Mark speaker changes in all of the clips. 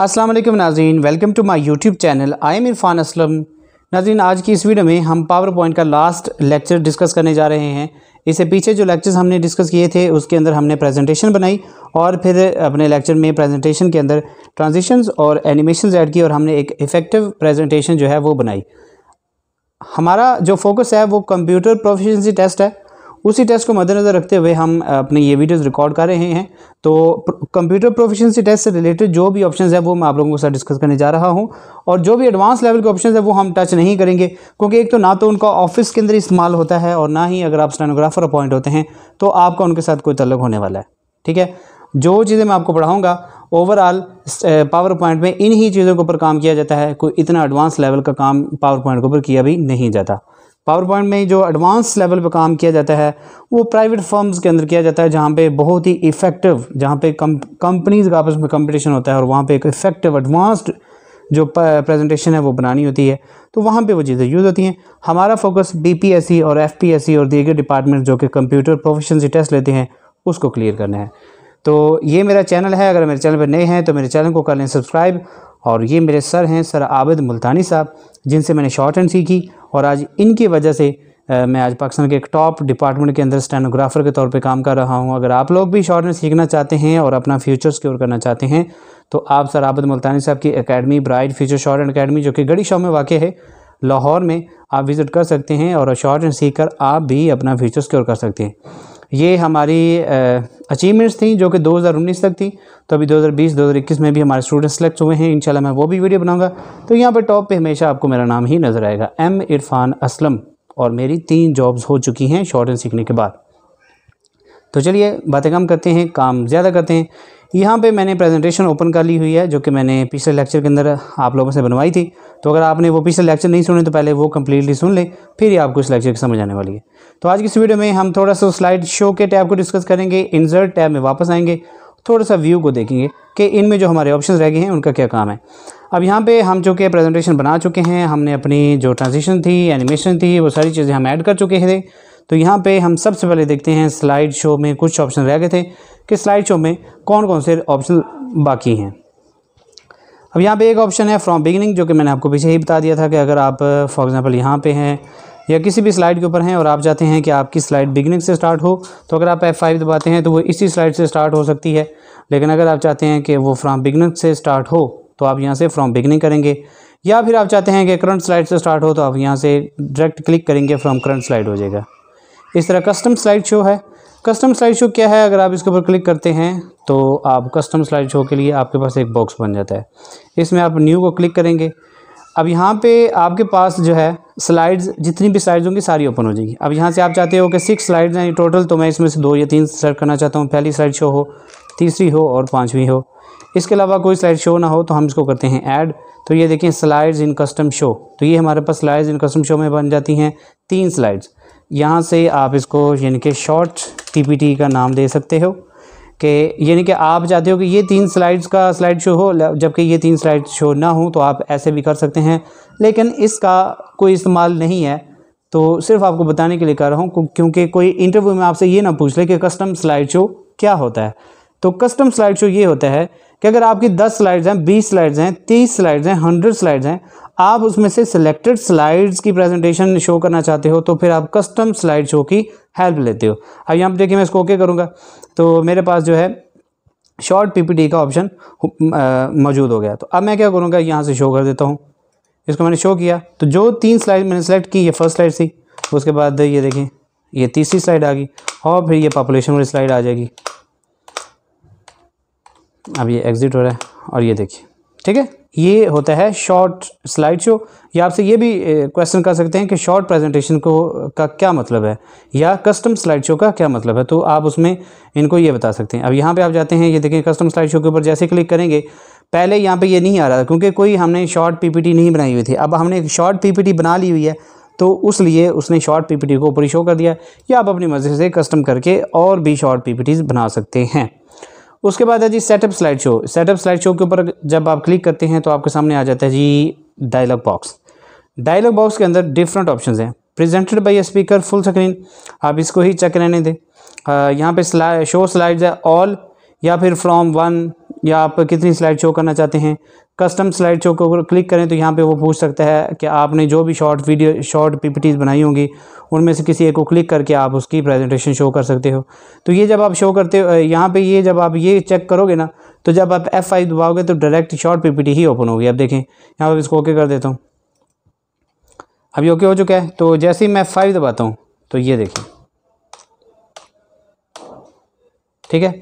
Speaker 1: अस्सलाम वालेकुम Nazeen welcome to my YouTube channel I am Irfan Aslam Nazeen आज की इस वीडियो में हम पावर पॉइंट का लास्ट लेक्चर डिस्कस करने जा रहे हैं इससे पीछे जो लेक्चर्स हमने डिस्कस किए थे उसके अंदर हमने प्रेजेंटेशन बनाई और फिर अपने लेक्चर में प्रेजेंटेशन के अंदर ट्रांजिशंस और एनिमेशन ऐड की और हमने एक इफ़ेक्टिव प्रेजेंटेशन जो है वो बनाई हमारा जो फोकस है वो कंप्यूटर प्रोफिशेंसी टेस्ट है उसी टेस्ट को मद्देनज़र रखते हुए हम अपने ये वीडियोस रिकॉर्ड कर रहे हैं तो कंप्यूटर प्रोफिशिएंसी टेस्ट से रिलेटेड जो भी ऑप्शंस है वो मैं आप लोगों के साथ डिस्कस करने जा रहा हूँ और जो भी एडवांस लेवल के ऑप्शन है वो हम टच नहीं करेंगे क्योंकि एक तो ना तो उनका ऑफिस के अंदर इस्तेमाल होता है और ना ही अगर आप स्टेनोग्राफर अपॉइंट होते हैं तो आपका उनके साथ कोई तलग होने वाला है ठीक है जो चीज़ें मैं आपको पढ़ाऊँगा ओवरऑल पावर पॉइंट में इन ही चीज़ों के ऊपर काम किया जाता है कोई इतना एडवांस लेवल का काम पावर पॉइंट के ऊपर किया भी नहीं जाता पावर पॉइंट में जो एडवांस लेवल पर काम किया जाता है वो प्राइवेट फर्म्स के अंदर किया जाता है जहाँ पे बहुत ही इफ़ेक्टिव जहाँ पे कंपनीज का आपस में कंपटीशन होता है और वहाँ पे एक इफ़ेक्टिव एडवांस्ड जो प्रेजेंटेशन है वो बनानी होती है तो वहाँ पे वो चीज़ें यूज़ होती हैं हमारा फोकस बी और एफ और दीगर डिपार्टमेंट जो कि कंप्यूटर प्रोफिशेंसी टेस्ट लेते हैं उसको क्लियर करना है तो ये मेरा चैनल है अगर मेरे चैनल पर नए हैं तो मेरे चैनल को कर लें सब्सक्राइब और ये मेरे सर हैं सर आबिद मुल्तानी साहब जिनसे मैंने शॉर्ट एंड सीखी और आज इनकी वजह से मैं आज पाकिस्तान के एक टॉप डिपार्टमेंट के अंदर स्टेनोग्राफर के तौर पे काम कर रहा हूँ अगर आप लोग भी शॉर्ट में सीखना चाहते हैं और अपना फ्यूचर स्क्योर करना चाहते हैं तो आप सर आबद मुल्तानी साहब की academy bright future short and academy जो कि गड़ी शॉ में वाक़ है लाहौर में आप विज़िट कर सकते हैं और शॉर्ट एंड सीख कर आप भी अपना फ्यूचर स्क्योर कर सकते हैं ये हमारी अचीवमेंट्स थी जो कि 2019 तक थी तो अभी 2020 2021 में भी हमारे स्टूडेंट सेलेक्ट हुए हैं इंशाल्लाह मैं वो भी वीडियो बनाऊंगा तो यहाँ पे टॉप पे हमेशा आपको मेरा नाम ही नज़र आएगा एम इरफान असलम और मेरी तीन जॉब्स हो चुकी हैं शॉर्ट एंड सीखने के बाद तो चलिए बातें कम करते हैं काम ज़्यादा करते हैं यहाँ पे मैंने प्रेजेंटेशन ओपन कर ली हुई है जो कि मैंने पिछले लेक्चर के अंदर आप लोगों से बनवाई थी तो अगर आपने वो पिछले लेक्चर नहीं सुने तो पहले वो कम्प्लीटली सुन लें फिर ही आपको इस लेक्चर की समझ आने वाली है तो आज की इस वीडियो में हम थोड़ा सा स्लाइड शो के टैब को डिस्कस करेंगे इन्जर्ट टैब में वापस आएंगे थोड़ा सा व्यू को देखेंगे कि इनमें जो हमारे ऑप्शन रह गए हैं उनका क्या काम है अब यहाँ पे हम जो कि प्रेजेंटेशन बना चुके हैं हमने अपनी जो ट्रांजिशन थी एनिमेशन थी वो सारी चीज़ें हम ऐड कर चुके थे तो यहाँ पे हम सबसे पहले देखते हैं स्लाइड शो में कुछ ऑप्शन रह गए थे कि स्लाइड शो में कौन कौन से ऑप्शन बाकी हैं अब यहाँ पे एक ऑप्शन है फ्रॉम बिगिनिंग जो कि मैंने आपको पीछे ही बता दिया था कि अगर आप फॉर एग्ज़ाम्पल यहाँ पर हैं या किसी भी स्लाइड के ऊपर हैं और आप चाहते हैं कि आपकी स्लाइड बिगनिंग से स्टार्ट हो तो अगर आप फाइव दबाते हैं तो वो इसी स्लाइड से स्टार्ट हो सकती है लेकिन अगर आप चाहते हैं कि वो फ्रॉम बिगनिंग से स्टार्ट हो तो आप यहाँ से फ्रॉम बिगनिंग करेंगे या फिर आप चाहते हैं कि करंट स्लाइड से स्टार्ट हो तो आप यहाँ से डायरेक्ट क्लिक करेंगे फ्रॉम करंट स्लाइड हो जाएगा इस तरह कस्टम स्लाइड शो है कस्टम स्लाइड शो क्या है अगर आप इसके ऊपर क्लिक करते हैं तो आप कस्टम स्लाइड शो के लिए आपके पास एक बॉक्स बन जाता है इसमें आप न्यू को क्लिक करेंगे अब यहाँ पे आपके पास जो है स्लाइड्स जितनी भी स्लाइड्स होंगी सारी ओपन हो जाएगी अब यहाँ से आप चाहते हो कि सिक्स स्लाइड्स हैं टोटल तो मैं इसमें से दो या तीन सेलेक्ट करना चाहता हूँ पहली स्लाइड शो हो तीसरी हो और पाँचवीं हो इसके अलावा कोई स्लाइड शो ना हो तो हम इसको करते हैं ऐड तो ये देखें स्लाइड्स इन कस्टम शो तो ये हमारे पास स्लाइड्स इन कस्टम शो में बन जाती हैं तीन स्लाइड्स यहाँ से आप इसको यानी कि शॉर्ट टी का नाम दे सकते हो कि यानी कि आप चाहते हो कि ये तीन स्लाइड्स का स्लाइड शो हो जबकि ये तीन स्लाइड शो ना हो तो आप ऐसे भी कर सकते हैं लेकिन इसका कोई इस्तेमाल नहीं है तो सिर्फ आपको बताने के लिए कर रहा हूँ क्योंकि कोई इंटरव्यू में आपसे ये ना पूछ ले कि कस्टम स्लाइड शो क्या होता है तो कस्टम स्लाइड शो ये होता है कि अगर आपकी दस स्लाइड्स हैं बीस स्लाइड्स हैं तीस स्लाइड्स हैं हंड्रेड स्लाइड्स हैं आप उसमें से सिलेक्टेड स्लाइड्स की प्रेजेंटेशन शो करना चाहते हो तो फिर आप कस्टम स्लाइड शो की हेल्प लेते हो अब यहाँ पर देखिए मैं इसको ओके करूँगा तो मेरे पास जो है शॉर्ट पीपीटी का ऑप्शन मौजूद हो गया तो अब मैं क्या करूँगा यहाँ से शो कर देता हूँ इसको मैंने शो किया तो जो तीन स्लाइड मैंने सेलेक्ट की ये फर्स्ट स्लाइड थी उसके बाद ये देखिए ये तीसरी स्लाइड आ गई और फिर ये पॉपुलेशन वाली स्लाइड आ जाएगी अब ये एग्ज़िट हो रहा है और ये देखिए ठीक है ये होता है शॉर्ट स्लाइड शो या आपसे ये भी क्वेश्चन कर सकते हैं कि शॉर्ट प्रेजेंटेशन को का क्या मतलब है या कस्टम स्लाइड शो का क्या मतलब है तो आप उसमें इनको ये बता सकते हैं अब यहाँ पे आप जाते हैं ये देखें कस्टम स्लाइड शो के ऊपर जैसे क्लिक करेंगे पहले यहाँ पे ये नहीं आ रहा था क्योंकि कोई हमने शॉर्ट पी नहीं बनाई हुई थी अब हमने एक शॉर्ट पी बना ली हुई है तो उस लिए उसने शॉर्ट पी को ऊपर ही शो कर दिया या आप अपनी मर्ज़ी से कस्टम करके और भी शॉर्ट पी बना सकते हैं उसके बाद है जी setup slide show setup slide show के ऊपर जब आप क्लिक करते हैं तो आपके सामने आ जाता है जी डायलॉग बॉक्स डायलॉग बॉक्स के अंदर डिफरेंट ऑप्शंस हैं presented by speaker full screen आप इसको ही चेक रहने दें यहाँ पे स्लाइड शो स्लाइड्स है ऑल या फिर फ्रॉम वन या आप कितनी स्लाइड शो करना चाहते हैं कस्टम स्लाइड शो को क्लिक करें तो यहाँ पे वो पूछ सकता है कि आपने जो भी शॉर्ट वीडियो शॉर्ट पीपीटीज बनाई होंगी उनमें से किसी एक को क्लिक करके आप उसकी प्रेजेंटेशन शो कर सकते हो तो ये जब आप शो करते हो यहाँ पे ये जब आप ये चेक करोगे ना तो जब आप एफ फाइव दबाओगे तो डायरेक्ट शॉर्ट पीपीटी ही ओपन होगी अब देखें यहाँ पर इसको ओके कर देता हूँ अभी ओके हो चुका है तो जैसे ही मैं फाइव दबाता हूँ तो ये देखें ठीक है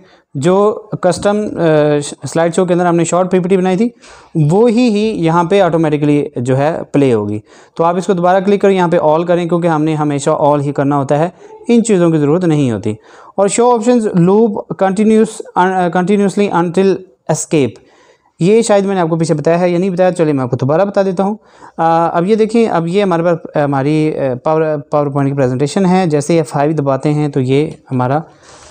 Speaker 1: जो कस्टम स्लाइड शो के अंदर हमने शॉर्ट पीपीटी बनाई थी वो ही ही यहाँ पे ऑटोमेटिकली जो है प्ले होगी तो आप इसको दोबारा क्लिक करें यहाँ पे ऑल करें क्योंकि हमने हमेशा ऑल ही करना होता है इन चीज़ों की ज़रूरत नहीं होती और show option loop continuous continuously until escape ये शायद मैंने आपको पीछे बताया है या नहीं बताया चलिए मैं आपको दोबारा बता देता हूँ अब ये देखें अब ये हमारे पास हमारी पावर पावर पॉइंट की प्रेजेंटेशन है जैसे ये फाइव दबाते हैं तो ये हमारा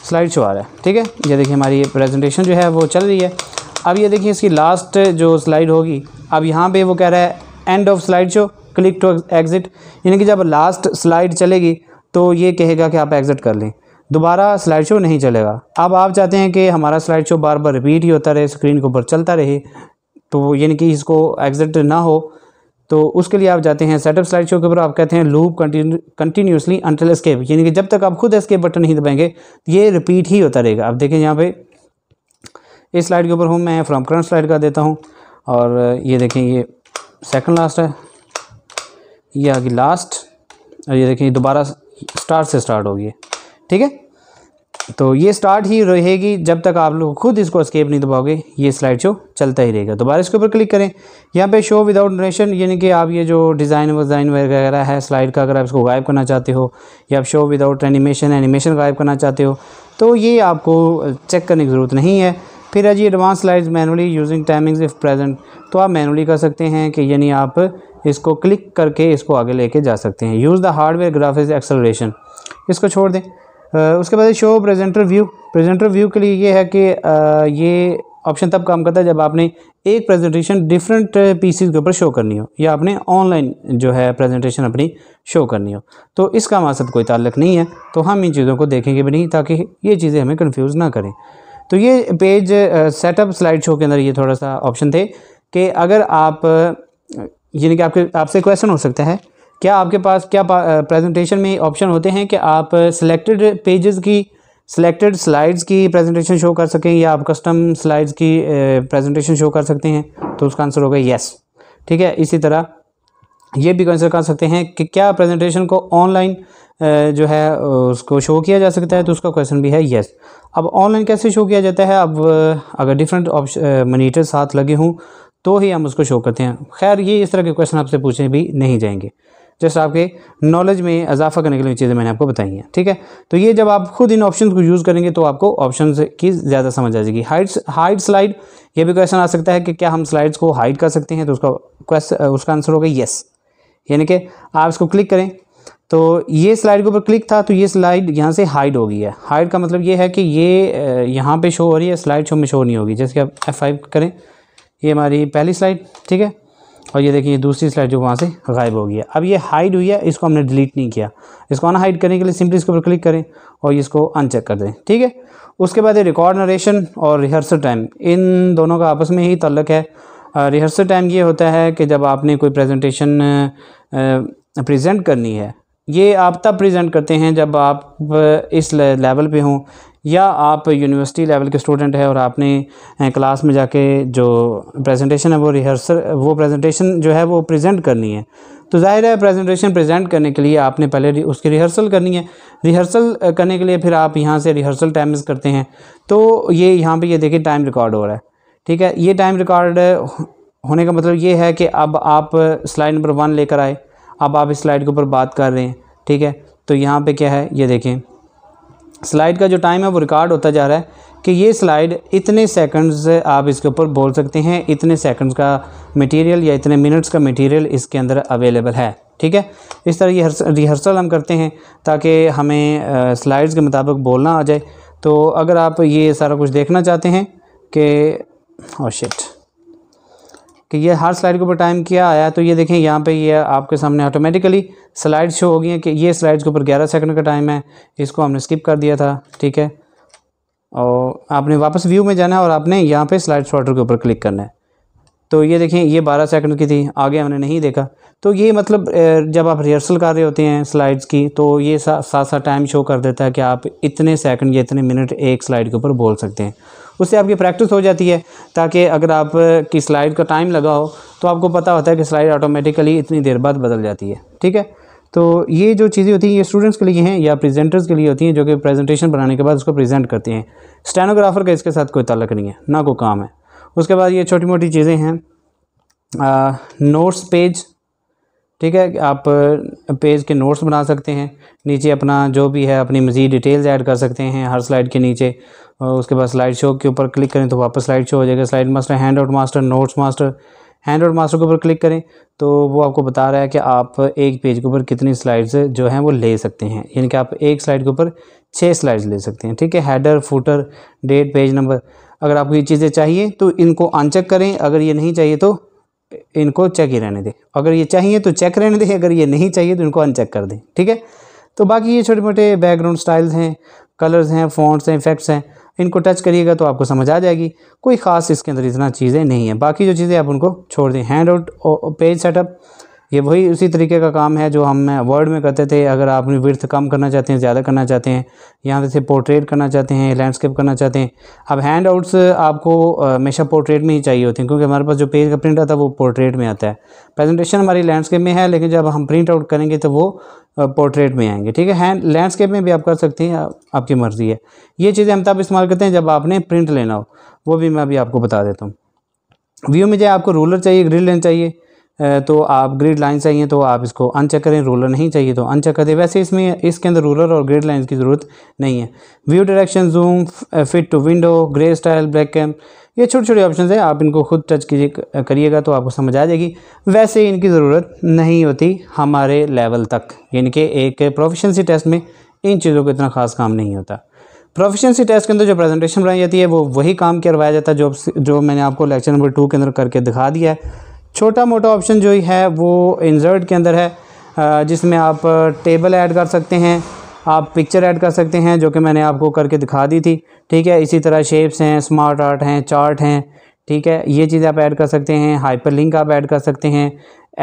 Speaker 1: स्लाइड शो आ रहा है ठीक है ये देखिए हमारी ये प्रेजेंटेशन जो है वो चल रही है अब ये देखिए इसकी लास्ट जो स्लाइड होगी अब यहाँ पे वो कह रहा है end of slide show click to exit यानी कि जब लास्ट स्लाइड चलेगी तो ये कहेगा कि आप एग्ज़िट कर लें दोबारा स्लाइड शो नहीं चलेगा अब आप चाहते हैं कि हमारा स्लाइड शो बार बार रिपीट ही होता रहे स्क्रीन के ऊपर चलता रहे तो यानी कि इसको एग्ज़िट ना हो तो उसके लिए आप जाते हैं सेटअप स्लाइड शो के ऊपर आप कहते हैं लूप कंटिन्यूसली अंटल स्केप यानी कि जब तक आप खुद स्केप बटन नहीं दबाएंगे ये रिपीट ही होता रहेगा आप देखें यहाँ पे इस स्लाइड के ऊपर हूँ मैं फ्रॉम करंट स्लाइड का देता हूँ और ये देखें ये सेकंड लास्ट है ये आगे लास्ट और ये देखें दोबारा स्टार्ट से स्टार्ट होगी ठीक है तो ये स्टार्ट ही रहेगी जब तक आप लोग खुद इसको स्केप नहीं दबाओगे ये स्लाइड शो चलता ही रहेगा दोबारा इसके ऊपर क्लिक करें यहाँ पे शो विदाउट नरेशन यानी कि आप ये जो डिज़ाइन वजाइन वगैरह है स्लाइड का अगर आप इसको गायब करना चाहते हो या आप शो विदाउट एनिमेशन एनिमेशन गायब करना चाहते हो तो ये आपको चेक करने की ज़रूरत नहीं है फिर है जी advance slide manually using timings if present तो आप मैनुअली कर सकते हैं कि यानी आप इसको क्लिक करके इसको आगे लेके जा सकते हैं use the hardware graphics acceleration इसको छोड़ दें उसके बाद show presenter view presenter view के लिए ये है कि ये ऑप्शन तब काम करता है जब आपने एक प्रेजेंटेशन डिफरेंट पीसीज के ऊपर शो करनी हो या आपने ऑनलाइन जो है प्रेजेंटेशन अपनी शो करनी हो तो इसका हमारे साथ कोई ताल्लुक नहीं है तो हम इन चीज़ों को देखेंगे भी नहीं ताकि ये चीज़ें हमें कन्फ्यूज़ ना करें तो ये पेज सेटअप स्लाइड शो के अंदर ये थोड़ा सा ऑप्शन थे कि अगर आप यानी कि आपके आपसे क्वेश्चन हो सकता है क्या आपके पास क्या प्रेजेंटेशन में ऑप्शन होते हैं कि आप सिलेक्टेड पेजेस की सिलेक्टेड स्लाइड्स की प्रेजेंटेशन शो कर सकें या आप कस्टम स्लाइड्स की प्रेजेंटेशन शो कर सकते हैं तो उसका आंसर होगा येस ठीक है इसी तरह ये भी कंसिडर कर सकते हैं कि क्या प्रेजेंटेशन को ऑनलाइन जो है उसको शो किया जा सकता है तो उसका क्वेश्चन भी है येस अब ऑनलाइन कैसे शो किया जाता है अब अगर डिफरेंट ऑप्शन साथ लगे हों तो ही हम उसको शो करते हैं खैर ये इस तरह के क्वेश्चन आपसे पूछे भी नहीं जाएंगे जस्ट आपके नॉलेज में इजाफा करने के लिए चीज़ें मैंने आपको बताई हैं ठीक है तो ये जब आप खुद इन ऑप्शन को यूज़ करेंगे तो आपको ऑप्शन की ज़्यादा समझ आ जाएगी हाइट हाइट स्लाइड ये भी क्वेश्चन आ सकता है कि क्या हम स्लाइड्स को हाइड कर सकते हैं तो उसका क्वेश्चन उसका आंसर होगा येस यानी कि आप इसको क्लिक करें तो ये स्लाइड के ऊपर क्लिक था तो ये स्लाइड यहाँ से हाइड हो गई है हाइड का मतलब ये है कि ये यहाँ पे शो हो रही है स्लाइड शो में शो नहीं होगी जैसे कि आप F5 करें ये हमारी पहली स्लाइड ठीक है और ये देखिए दूसरी स्लाइड जो वहाँ से गायब हो गया अब ये हाइड हुई है इसको हमने डिलीट नहीं किया इसको हाइड करने के लिए सिंपली इसके ऊपर क्लिक करें और इसको अनचेक कर दें ठीक है उसके बाद ये रिकॉर्ड नरेशन और रिहर्सल टाइम इन दोनों का आपस में ही तल्लक है रिहर्सल टाइम ये होता है कि जब आपने कोई प्रेजेंटेशन प्रेजेंट करनी है ये आप तब प्रेजेंट करते हैं जब आप इस लेवल पे हों या आप यूनिवर्सिटी लेवल के स्टूडेंट हैं और आपने क्लास में जाके जो प्रेजेंटेशन है वो रिहर्सल वो प्रेजेंटेशन जो है वो प्रेजेंट करनी है तो जाहिर है प्रेजेंटेशन प्रेजेंट करने के लिए आपने पहले उसकी रिहर्सल करनी है रिहर्सल करने के लिए फिर आप यहाँ से रिहर्सल टाइम करते हैं तो ये यहाँ पर ये देखिए टाइम रिकॉर्ड हो रहा है ठीक है ये टाइम रिकॉर्ड होने का मतलब ये है कि अब आप स्लाइड नंबर वन लेकर आए अब आप इस स्लाइड के ऊपर बात कर रहे हैं ठीक है तो यहाँ पे क्या है ये देखें स्लाइड का जो टाइम है वो रिकॉर्ड होता जा रहा है कि ये स्लाइड इतने सेकंड्स आप इसके ऊपर बोल सकते हैं इतने सेकंड्स का मटेरियल या इतने मिनट्स का मटेरियल इसके अंदर अवेलेबल है ठीक है इस तरह ये रिहर्सल हम करते हैं ताकि हमें स्लाइड्स के मुताबिक बोलना आ जाए तो अगर आप ये सारा कुछ देखना चाहते हैं कि ओ oh शिट कि ये हर स्लाइड के ऊपर टाइम किया आया तो ये देखें यहाँ पे ये आपके सामने ऑटोमेटिकली स्लाइड शो हो गई हैं कि ये स्लाइड्स के ऊपर ग्यारह सेकंड का टाइम है इसको हमने स्किप कर दिया था ठीक है और आपने वापस व्यू में जाना है और आपने यहाँ पे स्लाइड शॉर्टर के ऊपर क्लिक करना है तो ये देखें ये बारह सेकंड की थी आगे हमने नहीं देखा तो ये मतलब जब आप रिहर्सल कर रहे होते हैं स्लाइड्स की तो ये साथ साथ टाइम शो कर देता है कि आप इतने सेकंड या इतने मिनट एक स्लाइड के ऊपर बोल सकते हैं उससे आपकी प्रैक्टिस हो जाती है ताकि अगर आप की स्लाइड का टाइम लगा हो तो आपको पता होता है कि स्लाइड ऑटोमेटिकली इतनी देर बाद बदल जाती है ठीक है तो ये जो चीज़ें होती हैं ये स्टूडेंट्स के लिए हैं या प्रेजेंटर्स के लिए होती हैं जो कि प्रेजेंटेशन बनाने के बाद उसको प्रेजेंट करते हैं स्टेनोग्राफर का इसके साथ कोई ताल्लक नहीं है ना कोई काम है उसके बाद ये छोटी मोटी चीज़ें हैं नोट्स पेज ठीक है आप पेज के नोट्स बना सकते हैं नीचे अपना जो भी है अपनी मज़ीद डिटेल्स ऐड कर सकते हैं हर स्लाइड के नीचे उसके बाद स्लाइड शो के ऊपर क्लिक करें तो वापस स्लाइड शो हो जाएगा slide master handout master notes master handout master के ऊपर क्लिक करें तो वो आपको बता रहा है कि आप एक पेज के ऊपर कितनी स्लाइड्स जो हैं वो ले सकते हैं यानी कि आप एक स्लाइड के ऊपर छः स्लाइड्स ले सकते हैं ठीक है header footer date page number अगर आपको ये चीज़ें चाहिए तो इनको अनचेक करें अगर ये नहीं चाहिए तो इनको चेक ही रहने दें अगर ये चाहिए तो चेक रहने दें अगर ये नहीं चाहिए तो इनको अनचेक कर दें ठीक है तो बाकी ये छोटे मोटे बैकग्राउंड स्टाइल्स हैं कलर्स हैं फॉन्ट्स हैं इफेक्ट्स हैं इनको टच करिएगा तो आपको समझ आ जाएगी कोई ख़ास इसके अंदर इतना चीज़ें नहीं है बाकी जो चीज़ें आप उनको छोड़ दें हैंड आउट पेज सेटअप ये वही उसी तरीके का काम है जो हम वर्ड में करते थे अगर आप अपनी विर्थ कम करना चाहते हैं ज़्यादा करना चाहते हैं यहाँ से पोर्ट्रेट करना चाहते हैं लैंडस्केप करना चाहते हैं अब हैंड आउट्स आपको हमेशा पोर्ट्रेट में ही चाहिए होते हैं क्योंकि हमारे पास जो पेज का प्रिंट आता है वो पोर्ट्रेट में आता है प्रेजेंटेशन हमारी लैंडस्केप में है लेकिन जब हम प्रिंट आउट करेंगे तो वो पोर्ट्रेट में आएंगे ठीक है हैंड लैंडस्केप में भी आप कर सकते हैं आपकी मर्ज़ी है ये चीज़ें हम तब इस्तेमाल करते हैं जब आपने प्रिंट लेना हो वो भी मैं अभी आपको बता देता हूँ व्यू में जाए आपको रूलर चाहिए ग्रिल लेंस चाहिए तो आप ग्रिड लाइन चाहिए तो आप इसको अनचेक करें रूलर नहीं चाहिए तो अनचेक कर दें वैसे इसमें इसके अंदर रूलर और ग्रिड लाइन की ज़रूरत नहीं है view direction zoom fit to window grey style black cam ये छोटे छोटे ऑप्शन है आप इनको खुद टच कीजिए करिएगा तो आपको समझ आ जाएगी वैसे इनकी ज़रूरत नहीं होती हमारे लेवल तक यानी कि एक प्रोफिशेंसी टेस्ट में इन चीज़ों का इतना खास काम नहीं होता प्रोफिशेंसी टेस्ट के अंदर जो प्रेजेंटेशन बनाई जाती है वो वही काम करवाया जाता है जो जो मैंने आपको लेक्चर नंबर टू के अंदर करके दिखा दिया है छोटा मोटा ऑप्शन जो है वो इंजर्ट के अंदर है जिसमें आप टेबल ऐड कर सकते हैं आप पिक्चर ऐड कर सकते हैं जो कि मैंने आपको करके दिखा दी थी ठीक है इसी तरह शेप्स हैं स्मार्ट आर्ट हैं चार्ट हैं ठीक है ये चीज़ें आप ऐड कर सकते हैं हाइपर लिंक आप ऐड कर सकते हैं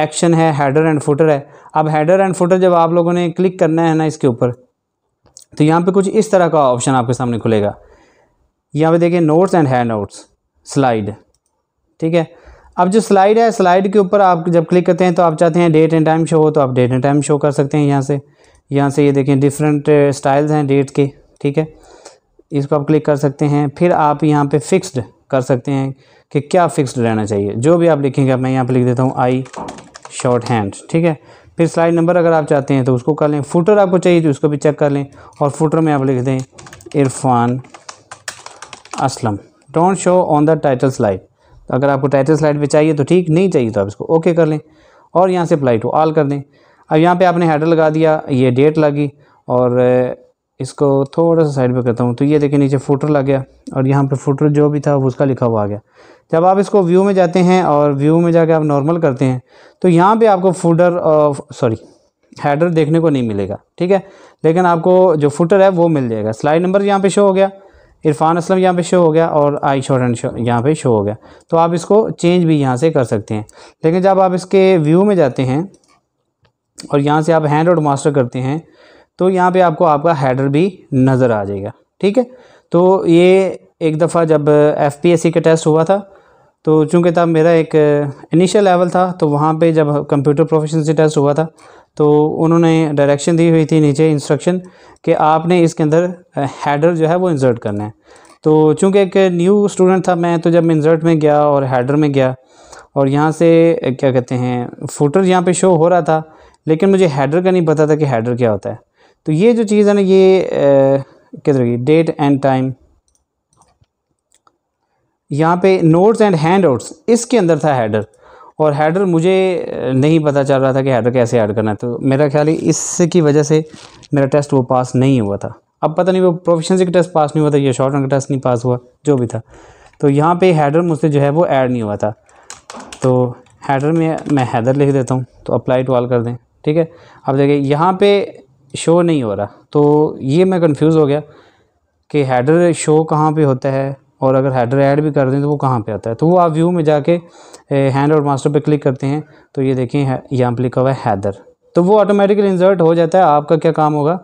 Speaker 1: एक्शन है हेडर एंड फुटर है अब हेडर एंड फुटर जब आप लोगों ने क्लिक करना है ना इसके ऊपर तो यहाँ पे कुछ इस तरह का ऑप्शन आपके सामने खुलेगा यहाँ पे देखिए notes and hand notes slide ठीक है अब जो स्लाइड है स्लाइड के ऊपर आप जब क्लिक करते हैं तो आप चाहते हैं डेट एंड टाइम शो हो तो आप डेट एंड टाइम शो कर सकते हैं यहाँ से यहाँ से ये देखें डिफरेंट स्टाइल्स uh, हैं डेट के ठीक है इसको आप क्लिक कर सकते हैं फिर आप यहाँ पे फिक्स्ड कर सकते हैं कि क्या फिक्स्ड रहना चाहिए जो भी आप लिखेंगे मैं यहाँ पर लिख देता हूँ आई शॉर्ट हैंड ठीक है फिर स्लाइड नंबर अगर आप चाहते हैं तो उसको कर लें फुटर आपको चाहिए तो उसको भी चेक कर लें और फुटर में आप लिख दें Irfan Aslam don't show on the title slide तो अगर आपको टाइटल स्लाइड पे चाहिए तो ठीक नहीं चाहिए तो आप इसको ओके कर लें और यहाँ से अप्लाई टू ऑल कर दें अब यहाँ पे आपने हेडर लगा दिया ये डेट लगी और इसको थोड़ा सा साइड पे करता हूँ तो ये देखिए नीचे फुटर लग गया और यहाँ पे फुटर जो भी था वो उसका लिखा हुआ आ गया जब आप इसको व्यू में जाते हैं और व्यू में जाके आप नॉर्मल करते हैं तो यहाँ पे आपको फुटर सॉरी हेडर देखने को नहीं मिलेगा ठीक है लेकिन आपको जो फुटर है वो मिल जाएगा स्लाइड नंबर यहाँ पर शो हो गया इरफान असलम यहाँ पे शो हो गया और आई शॉर्टन शो यहाँ पे शो हो गया तो आप इसको चेंज भी यहाँ से कर सकते हैं लेकिन जब आप इसके व्यू में जाते हैं और यहाँ से आप हैंड आउट मास्टर करते हैं तो यहाँ पे आपको आपका हैडर भी नज़र आ जाएगा ठीक है तो ये एक दफ़ा जब एफ का टेस्ट हुआ था तो चूँकि तब मेरा एक इनिशियल लेवल था तो वहाँ पर जब कंप्यूटर प्रोफेशन से टेस्ट हुआ था तो उन्होंने डायरेक्शन दी हुई थी नीचे इंस्ट्रक्शन कि आपने इसके अंदर हैडर जो है वो इंसर्ट करना है तो चूँकि एक न्यू स्टूडेंट था मैं तो जब मैं इंसर्ट में गया और हैडर में गया और यहाँ से क्या कहते हैं फुटर यहाँ पे शो हो रहा था लेकिन मुझे हैडर का नहीं पता था कि हैडर क्या होता है तो ये जो चीज़ है ना ये किधर की डेट एंड टाइम यहाँ पे नोट्स एंड हैंड आउट्स इसके अंदर था हैडर और हेडर मुझे नहीं पता चल रहा था कि हेडर कैसे ऐड करना है तो मेरा ख्याल है इसकी वजह से मेरा टेस्ट वो पास नहीं हुआ था अब पता नहीं वो प्रोफेशनसी का टेस्ट पास नहीं हुआ था या शॉर्ट रन का टेस्ट नहीं पास हुआ जो भी था तो यहाँ पे हेडर मुझसे जो है वो ऐड नहीं हुआ था तो हेडर में मैं हैदर लिख देता हूँ तो अप्लाई टू ऑल कर दें ठीक है अब देखिए यहाँ पे शो नहीं हो रहा तो ये मैं कंफ्यूज हो गया कि हेडर शो कहाँ पे होता है और अगर हेडर ऐड भी कर दें तो वो कहाँ पे आता है तो वो आप व्यू में जाके हैंड और मास्टर पे क्लिक करते हैं तो ये देखें यहाँ पर लिखा हुआ है हैदर तो वो ऑटोमेटिकली इंसर्ट हो जाता है आपका क्या काम होगा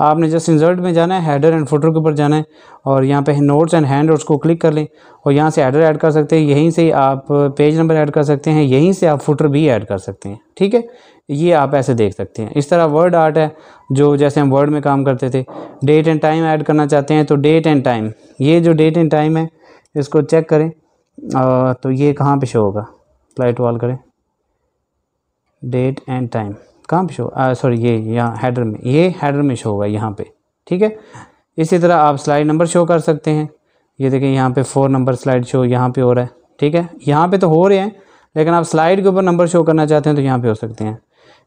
Speaker 1: आपने जस्ट इंजर्ट में जाना है हेडर एंड फुटर के ऊपर जाना है और यहाँ पे नोट्स एंड हैंड नोट्स को क्लिक कर लें और यहाँ से हेडर ऐड कर सकते हैं यहीं से आप पेज नंबर ऐड कर सकते हैं यहीं से आप फुटर भी ऐड कर सकते हैं ठीक है ये आप ऐसे देख सकते हैं इस तरह वर्ड आर्ट है जो जैसे हम वर्ड में काम करते थे डेट एंड टाइम ऐड करना चाहते हैं तो डेट एंड टाइम ये जो डेट एंड टाइम है इसको चेक करें आ, तो ये कहाँ पे शो होगा फ्लाइट वॉल करें डेट एंड टाइम कहाँ पे शो सॉरी ये यहाँ हैडर में ये हेडर में शो होगा यहाँ पे ठीक है इसी तरह आप स्लाइड नंबर शो कर सकते हैं ये देखें यहाँ पे फोर नंबर स्लाइड शो यहाँ पे हो रहा है ठीक है यहाँ पे तो हो रहे हैं लेकिन आप स्लाइड के ऊपर नंबर शो करना चाहते हैं तो यहाँ पे हो सकते हैं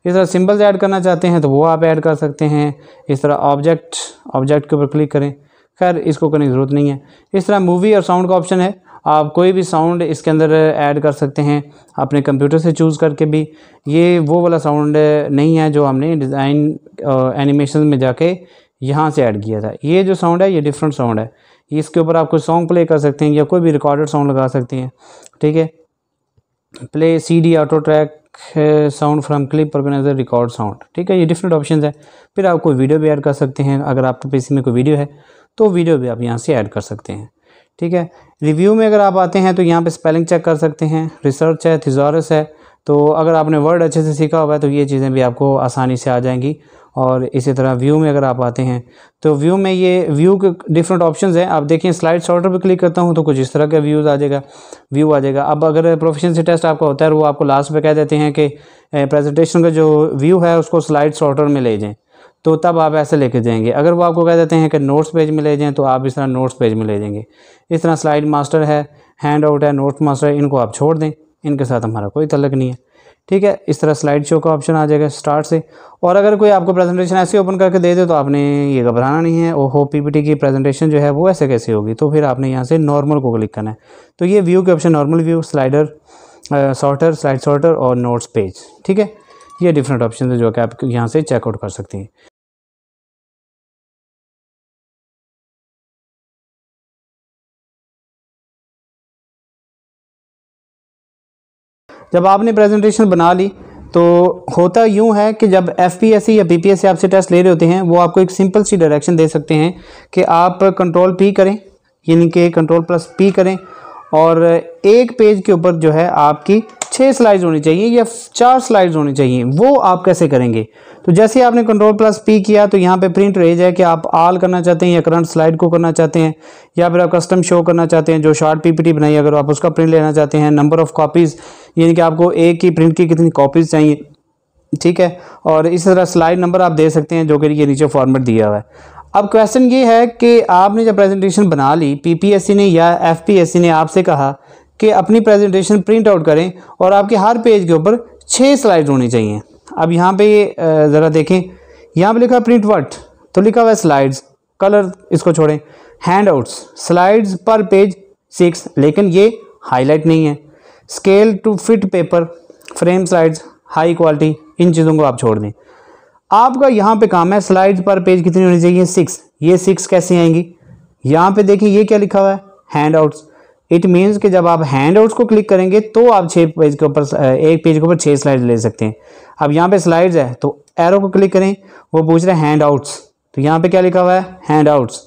Speaker 1: इस तरह सिम्बल्स ऐड करना चाहते हैं तो वो आप ऐड कर सकते हैं इस तरह ऑब्जेक्ट ऑब्जेक्ट के ऊपर क्लिक करें खैर इसको करने की ज़रूरत नहीं है इस तरह मूवी और साउंड का ऑप्शन है आप कोई भी साउंड इसके अंदर ऐड कर सकते हैं अपने कंप्यूटर से चूज़ करके भी ये वो वाला साउंड नहीं है जो हमने डिज़ाइन एनिमेशन में जाके यहाँ से ऐड किया था ये जो साउंड है ये डिफरेंट साउंड है इसके ऊपर आप कोई सॉन्ग प्ले कर सकते हैं या कोई भी रिकॉर्डेड साउंड लगा सकते हैं ठीक है play C D auto track sound from clip organiser record sound ठीक है ये डिफरेंट ऑप्शन है फिर आप कोई वीडियो भी ऐड कर सकते हैं अगर आपके तो पीसी में कोई वीडियो है तो वीडियो भी आप यहाँ से ऐड कर सकते हैं ठीक है रिव्यू में अगर आप आते हैं तो यहाँ पे स्पेलिंग चेक कर सकते हैं रिसर्च है थिजॉरस है तो अगर आपने वर्ड अच्छे से सीखा हुआ है तो ये चीज़ें भी आपको आसानी से आ जाएंगी और इसी तरह व्यू में अगर आप आते हैं तो व्यू में ये व्यू के डिफरेंट ऑप्शन हैं आप देखिए स्लाइड शॉर्टर पर क्लिक करता हूँ तो कुछ इस तरह का व्यूज़ आ जाएगा व्यू आ जाएगा अब अगर प्रोफेशनसी टेस्ट आपका होता है वो आपको लास्ट में कह देते हैं कि प्रेजेंटेशन eh, का जो व्यू है उसको स्लाइड शॉर्टर में ले जाएँ तो तब आप ऐसे लेके जाएंगे अगर वो आपको कह देते हैं कि नोट्स पेज में ले जाएँ तो आप इस तरह नोट्स पेज में ले जाएंगे इस तरह स्लाइड मास्टर है हैंड आउट है नोट्स मास्टर है इनको आप छोड़ दें इनके साथ हमारा कोई तलक नहीं है ठीक है इस तरह स्लाइड शो का ऑप्शन आ जाएगा स्टार्ट से और अगर कोई आपको प्रेजेंटेशन ऐसे ओपन करके दे दे तो आपने ये घबराना नहीं है और हो पीपीटी की प्रेजेंटेशन जो है वो ऐसे कैसे होगी तो फिर आपने यहाँ से नॉर्मल को क्लिक करना है तो ये व्यू के option normal view slider sorter slide sorter और नोट्स पेज ठीक है ये डिफरेंट ऑप्शन है जो कि आप यहाँ से चेकआउट कर सकते हैं जब आपने प्रेजेंटेशन बना ली तो होता यूँ है कि जब एफ या पी आपसे टेस्ट ले रहे होते हैं वो आपको एक सिंपल सी डायरेक्शन दे सकते हैं कि आप कंट्रोल पी करें यानी कि कंट्रोल प्लस पी करें और एक पेज के ऊपर जो है आपकी छः स्लाइड्स होनी चाहिए या चार स्लाइड्स होनी चाहिए वो आप कैसे करेंगे तो जैसे आपने कंट्रोल प्लस पी किया तो यहाँ पे प्रिंट रेज है कि आप आल करना चाहते हैं या करंट स्लाइड को करना चाहते हैं या फिर आप कस्टम शो करना चाहते हैं जो शॉर्ट पीपीटी बनाई अगर आप उसका प्रिंट लेना चाहते हैं नंबर ऑफ़ कॉपीज़ यानी कि आपको एक की प्रिंट की कितनी कॉपीज़ चाहिए ठीक है और इस तरह स्लाइड नंबर आप दे सकते हैं जो कि ये नीचे फॉर्मेट दिया हुआ है अब क्वेश्चन ये है कि आपने जब प्रेजेंटेशन बना ली पीपीएससी ने या एफपीएससी ने आपसे कहा कि अपनी प्रेजेंटेशन प्रिंट आउट करें और आपके हर पेज के ऊपर छः स्लाइड होनी चाहिए अब यहाँ पे ज़रा देखें यहाँ पे लिखा प्रिंट वट तो लिखा हुआ है स्लाइड्स कलर इसको छोड़ें handouts slides per page six लेकिन ये हाईलाइट नहीं है scale to fit paper frame slides high quality इन चीज़ों को आप छोड़ दें आपका यहाँ पे काम है स्लाइड पर पेज कितनी होनी चाहिए सिक्स ये सिक्स कैसे आएंगी यहाँ पे देखिए ये क्या लिखा हुआ है हैंड आउट्स इट मीन्स कि जब आप हैंड आउट्स को क्लिक करेंगे तो आप छः पेज के ऊपर एक पेज के ऊपर छः स्लाइड ले सकते हैं अब यहाँ पे स्लाइड्स है तो एरो को क्लिक करें वो पूछ रहे हैं हैंड आउट्स तो यहाँ पे क्या लिखा हुआ है हैंड आउट्स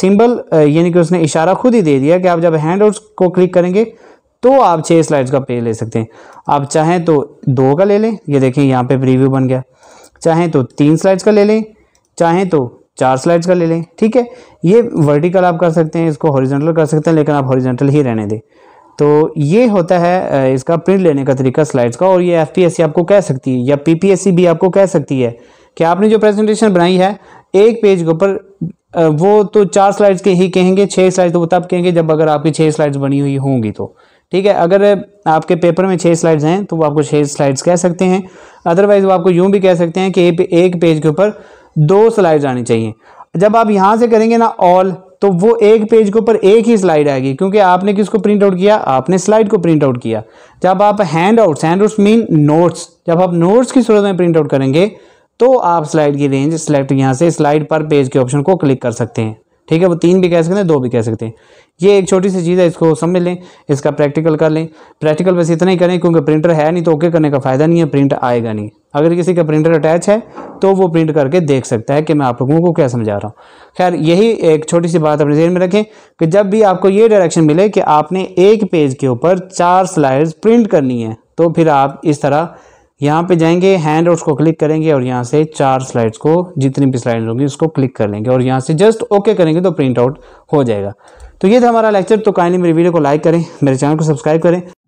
Speaker 1: सिंबल यानी कि उसने इशारा खुद ही दे दिया कि आप जब हैंड आउट्स को क्लिक करेंगे तो आप छः स्लाइड्स का पेज ले सकते हैं आप चाहें तो दो का ले लें ये देखें यहाँ पे प्रीव्यू बन गया चाहें तो तीन स्लाइड्स का ले लें चाहें तो चार स्लाइड्स का ले लें ठीक है ये वर्टिकल आप कर सकते हैं इसको हॉरिजेंटल कर सकते हैं लेकिन आप हॉरिजेंटल ही रहने दें तो ये होता है इसका प्रिंट लेने का तरीका स्लाइड्स का और ये एफ आपको कह सकती है या पी भी आपको कह सकती है कि आपने जो प्रेजेंटेशन बनाई है एक पेज के ऊपर वो तो चार स्लाइड्स के ही कहेंगे छः स्लाइड्स तो वो तब कहेंगे जब अगर आपकी छः स्लाइड्स बनी हुई होंगी तो ठीक है अगर आपके पेपर में छः स्लाइड्स हैं तो वो आपको छः स्लाइड्स कह सकते हैं अदरवाइज़ वो आपको यूँ भी कह सकते हैं कि एक पेज के ऊपर दो स्लाइड्स आनी चाहिए जब आप यहाँ से करेंगे ना ऑल तो वो एक पेज के ऊपर एक ही स्लाइड आएगी क्योंकि आपने किसको प्रिंट आउट किया आपने स्लाइड को प्रिंट आउट किया जब आप handouts handouts mean notes जब आप नोट्स की सूरत में प्रिंट आउट करेंगे तो आप स्लाइड की रेंज सेलेक्ट यहाँ से स्लाइड पर पेज के ऑप्शन को क्लिक कर सकते हैं ठीक है वो तीन भी कह सकते हैं दो भी कह सकते हैं ये एक छोटी सी चीज़ है इसको समझ लें इसका प्रैक्टिकल कर लें प्रैक्टिकल बस इतना ही करें क्योंकि प्रिंटर है नहीं तो ओके करने का फ़ायदा नहीं है प्रिंट आएगा नहीं अगर किसी का प्रिंटर अटैच है तो वो प्रिंट करके देख सकता है कि मैं आप लोगों को क्या समझा रहा हूँ खैर यही एक छोटी सी बात अपने जेहन में रखें कि जब भी आपको ये डायरेक्शन मिले कि आपने एक पेज के ऊपर चार स्लाइड्स प्रिंट करनी है तो फिर आप इस तरह यहाँ पे जाएंगे हैंड आउट्स को क्लिक करेंगे और यहाँ से चार स्लाइड्स को जितनी भी स्लाइड्स होंगी उसको क्लिक कर लेंगे और यहाँ से जस्ट ओके करेंगे तो प्रिंट आउट हो जाएगा तो ये था हमारा लेक्चर तो काइंडली मेरे वीडियो को लाइक करें मेरे चैनल को सब्सक्राइब करें